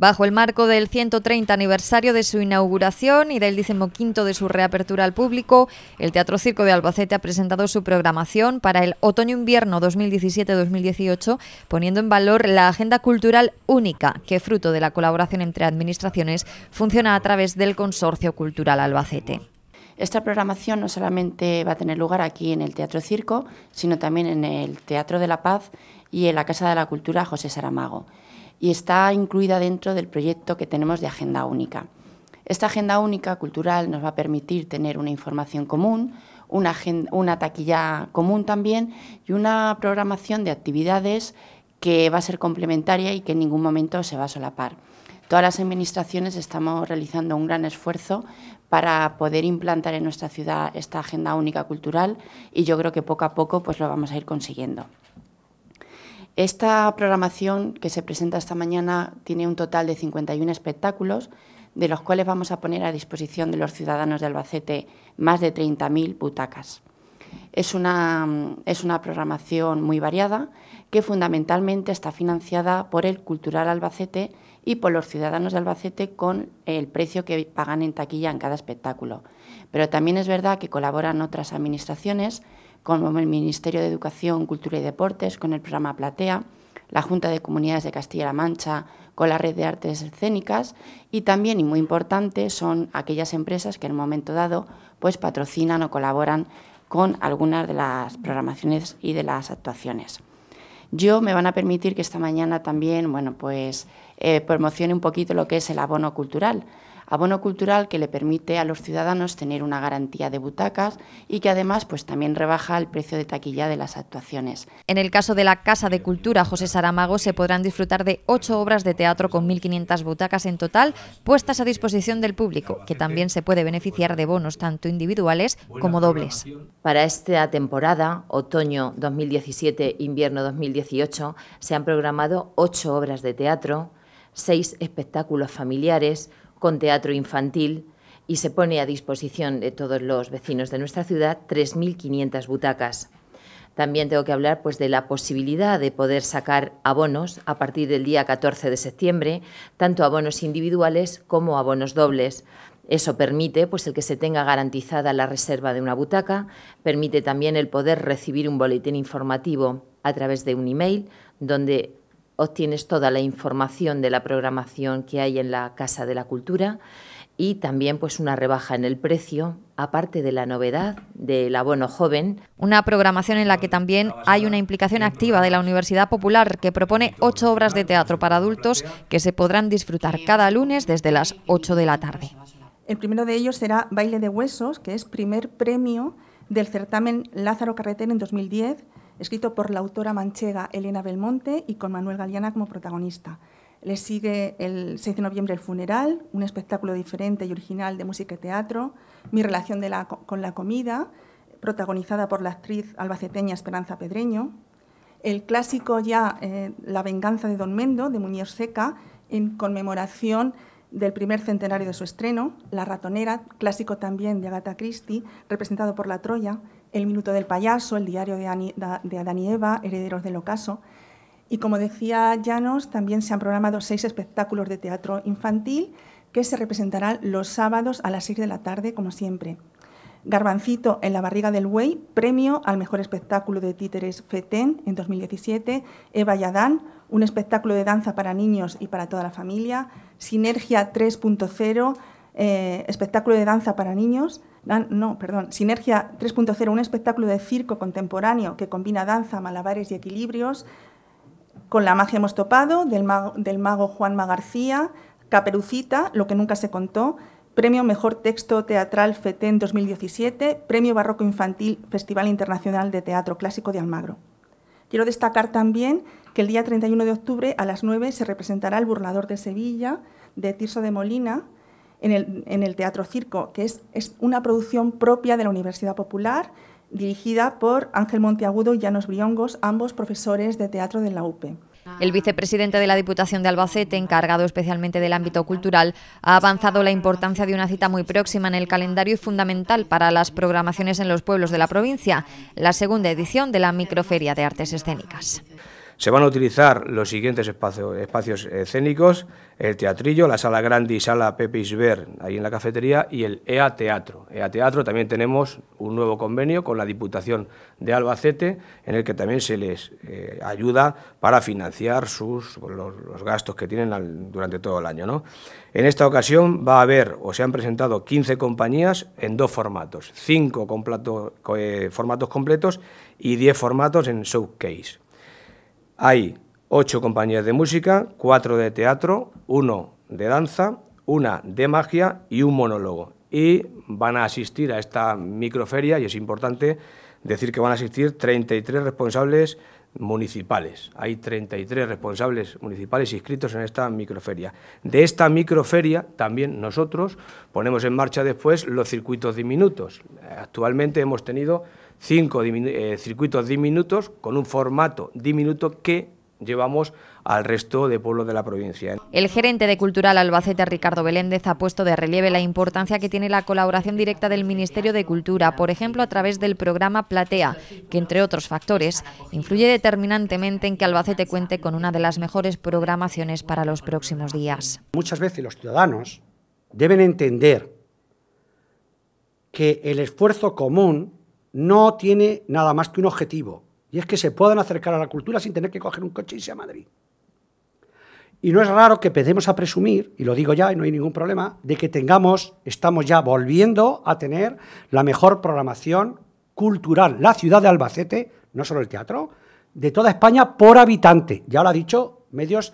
Bajo el marco del 130 aniversario de su inauguración y del 15 de su reapertura al público, el Teatro Circo de Albacete ha presentado su programación para el otoño-invierno 2017-2018, poniendo en valor la agenda cultural única que, fruto de la colaboración entre administraciones, funciona a través del Consorcio Cultural Albacete. Esta programación no solamente va a tener lugar aquí en el Teatro Circo, sino también en el Teatro de la Paz y en la Casa de la Cultura José Saramago y está incluida dentro del proyecto que tenemos de Agenda Única. Esta Agenda Única Cultural nos va a permitir tener una información común, una, taquilla común también y una programación de actividades que va a ser complementaria y que en ningún momento se va a solapar. Todas las administraciones estamos realizando un gran esfuerzo para poder implantar en nuestra ciudad esta agenda única cultural y yo creo que poco a poco pues lo vamos a ir consiguiendo. Esta programación que se presenta esta mañana tiene un total de 51 espectáculos, de los cuales vamos a poner a disposición de los ciudadanos de Albacete más de 30.000 butacas. Es una, es una programación muy variada que fundamentalmente está financiada por el Cultural Albacete y por los ciudadanos de Albacete con el precio que pagan en taquilla en cada espectáculo. Pero también es verdad que colaboran otras administraciones con el Ministerio de Educación, Cultura y Deportes, con el programa Platea, la Junta de Comunidades de Castilla-La Mancha, con la Red de Artes Escénicas y también, y muy importante, son aquellas empresas que en un momento dado pues patrocinan o colaboran con algunas de las programaciones y de las actuaciones. Yo me van a permitir que esta mañana también, pues eh, promocione un poquito lo que es el abono cultural, abono cultural que le permite a los ciudadanos tener una garantía de butacas y que además pues también rebaja el precio de taquilla de las actuaciones. En el caso de la Casa de Cultura José Saramago se podrán disfrutar de ocho obras de teatro con 1.500 butacas en total puestas a disposición del público, que también se puede beneficiar de bonos tanto individuales como dobles. Para esta temporada, otoño 2017-invierno 2018, se han programado ocho obras de teatro, seis espectáculos familiares, con teatro infantil y se pone a disposición de todos los vecinos de nuestra ciudad 3.500 butacas. También tengo que hablar pues, de la posibilidad de poder sacar abonos a partir del día 14 de septiembre, tanto abonos individuales como abonos dobles. Eso permite pues, el que se tenga garantizada la reserva de una butaca, permite también el poder recibir un boletín informativo a través de un email donde obtienes toda la información de la programación que hay en la Casa de la Cultura y también pues una rebaja en el precio, aparte de la novedad del abono joven. Una programación en la que también hay una implicación activa de la Universidad Popular que propone ocho obras de teatro para adultos que se podrán disfrutar cada lunes desde las ocho de la tarde. El primero de ellos será Baile de Huesos, que es primer premio del certamen Lázaro Carretero en 2010 escrito por la autora manchega Elena Belmonte y con Manuel Galeana como protagonista. Le sigue el 6 de noviembre El Funeral, un espectáculo diferente y original de música y teatro, Mi relación con la comida, protagonizada por la actriz albaceteña Esperanza Pedreño, el clásico ya eh, La venganza de Don Mendo, de Muñoz Seca, en conmemoración del primer centenario de su estreno, La ratonera, clásico también de Agatha Christie, representado por La Troya, El minuto del payaso, El diario de, de Adán y Eva, Herederos del ocaso. Y como decía Llanos, también se han programado seis espectáculos de teatro infantil que se representarán los sábados a las seis de la tarde, como siempre. Garbancito en la barriga del buey, premio al mejor espectáculo de títeres Fetén en 2017. Eva Yadán, un espectáculo de danza para niños y para toda la familia. Sinergia 3.0, eh, espectáculo de danza para niños. No, perdón, Sinergia 3.0, un espectáculo de circo contemporáneo que combina danza, malabares y equilibrios. Con la magia hemos topado, del mago, del mago Juanma García. Caperucita, lo que nunca se contó, Premio Mejor Texto Teatral FETEN 2017, Premio Barroco Infantil Festival Internacional de Teatro Clásico de Almagro. Quiero destacar también que el día 31 de octubre a las 9 se representará El Burlador de Sevilla de Tirso de Molina en el, Teatro Circo, que es, una producción propia de la Universidad Popular dirigida por Ángel Monteagudo y Llanos Briongos, ambos profesores de teatro de la UPE. El ah. vicepresidente de la Diputación de Albacete, encargado especialmente del ámbito cultural, ha avanzado la importancia de una cita muy próxima en el calendario y fundamental para las programaciones en los pueblos de la provincia, la segunda edición de la Microferia de Artes Escénicas. Se van a utilizar los siguientes espacios, escénicos, el teatrillo, la sala grande y sala Pepe Isber, ahí en la cafetería, y el EA Teatro. EA Teatro también tenemos un nuevo convenio con la Diputación de Albacete, en el que también se les eh, ayuda para financiar sus, los, gastos que tienen durante todo el año. En esta ocasión va a haber, o se han presentado, 15 compañías en dos formatos, 5 eh, formatos completos y 10 formatos en showcase. Hay ocho compañías de música, cuatro de teatro, uno de danza, una de magia y un monólogo. Y van a asistir a esta microferia, y es importante decir que van a asistir 33 responsables municipales. Hay 33 responsables municipales inscritos en esta microferia. De esta microferia también nosotros ponemos en marcha después los circuitos diminutos. Actualmente hemos tenido cinco eh, circuitos diminutos con un formato diminuto que llevamos al resto de pueblos de la provincia. El gerente de Cultural Albacete, Ricardo Beléndez, ha puesto de relieve la importancia que tiene la colaboración directa del Ministerio de Cultura, por ejemplo a través del programa Platea, que entre otros factores influye determinantemente en que Albacete cuente con una de las mejores programaciones para los próximos días. Muchas veces los ciudadanos deben entender que el esfuerzo común no tiene nada más que un objetivo, y es que se puedan acercar a la cultura sin tener que coger un coche y irse a Madrid. Y no es raro que empecemos a presumir, y lo digo ya y no hay ningún problema, de que tengamos, estamos ya volviendo a tener la mejor programación cultural, la ciudad de Albacete, no solo el teatro, de toda España por habitante. Ya lo ha dicho medios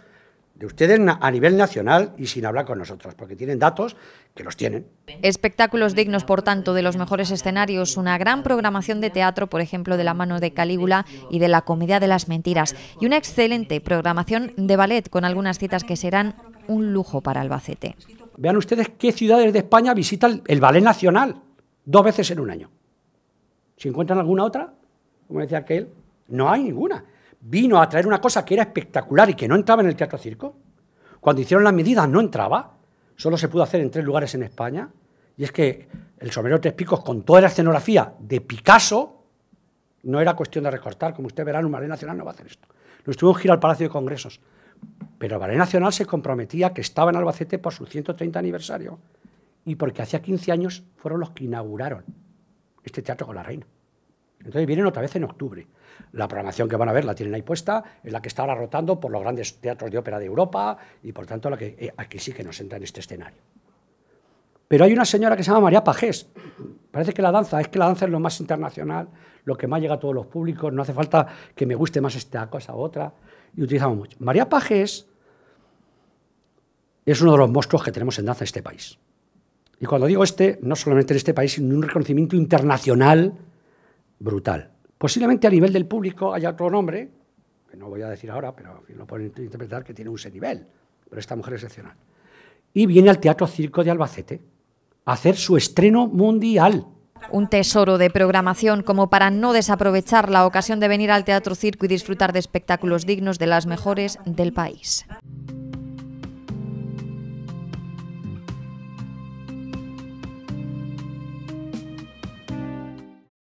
de ustedes a nivel nacional y sin hablar con nosotros, porque tienen datos que los tienen. Espectáculos dignos, por tanto, de los mejores escenarios, una gran programación de teatro, por ejemplo, de la mano de Calígula y de la Comedia de las Mentiras, y una excelente programación de ballet con algunas citas que serán un lujo para Albacete. Vean ustedes qué ciudades de España visitan el Ballet Nacional dos veces en un año. ...si encuentran alguna otra? Como decía aquel, no hay ninguna vino a traer una cosa que era espectacular y que no entraba en el teatro circo. Cuando hicieron las medidas no entraba, solo se pudo hacer en tres lugares en España, y es que el sombrero Tres Picos con toda la escenografía de Picasso no era cuestión de recortar, como usted verá, un Ballet Nacional no va a hacer esto. Nos tuvimos que ir al Palacio de Congresos, pero el Ballet Nacional se comprometía que estaba en Albacete por su 130 aniversario y porque hacía 15 años fueron los que inauguraron este teatro con la reina. Entonces vienen otra vez en octubre. La programación que van a ver la tienen ahí puesta, es la que está ahora rotando por los grandes teatros de ópera de Europa y por tanto la que, eh, aquí sí que nos entra en este escenario. Pero hay una señora que se llama María Pagés, Parece que la danza, es que la danza es lo más internacional, lo que más llega a todos los públicos, no hace falta que me guste más esta cosa u otra, y utilizamos mucho. María Pajés es uno de los monstruos que tenemos en danza en este país. Y cuando digo este, no solamente en este país, sino un reconocimiento internacional brutal. Posiblemente a nivel del público haya otro nombre, que no voy a decir ahora, pero no pueden interpretar, que tiene un nivel, pero esta mujer es excepcional. Y viene al Teatro Circo de Albacete a hacer su estreno mundial. Un tesoro de programación como para no desaprovechar la ocasión de venir al Teatro Circo y disfrutar de espectáculos dignos de las mejores del país.